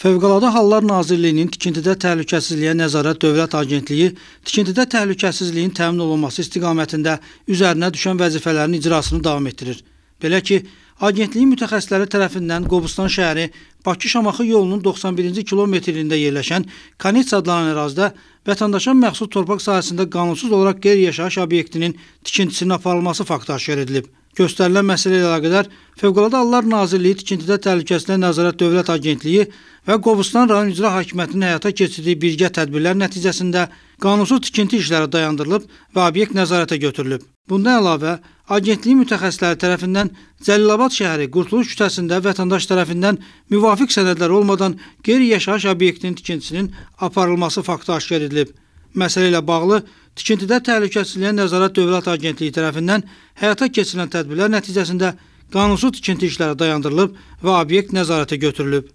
Fövqəladə Hallar Nazirliyinin tikintidə təhlükəsizliyə nəzarət dövlət agentliyi tikintidə təhlükəsizliyin təmin olunması istiqamətində üzərinə düşən vəzifələrin icrasını davam etdirir. Belə ki, agentliyin mütəxəssisləri tərəfindən Qobustan şəhəri Bakı-Şamaxı yolunun 91-ci kilometrində yerləşən Kanets adlanan ərazidə vətəndaşa məxsus torpaq sahəsində qanunsuz olaraq qeyri-yaşayış obyektinin tikintisinin aparılması faktı aşkar edilib. Göstərilən məsələ ilə əlaqədar Fövqəladə Hallar Nazirliyi Tikintidə Təhlükəsizliyə Nəzarət Dövlət Agentliyi və Qobustan rayon icra hakimiyyətinin həyata keçirdiyi birgə tədbirlər nəticəsində qanunsuz tikinti işləri dayandırılıb və obyekt nəzarətə götürülüb. Bundan əlavə agentliyin mütəxəssisləri tərəfindən Cəlilabad şəhəri Qurtuluş küçəsində vətəndaş tərəfindən müvafiq sənədlər olmadan qeyri-yaşayış obyektinin tikintisinin aparılması faktı aşkar edilib. Məsələ ilə bağlı tikintidə təhlükəsizliyə nəzarət dövlət agentliyi tərəfindən həyata keçirilən tədbirlər nəticəsində qanunsuz tikinti işləri dayandırılıb və obyekt nəzarətə götürülüb.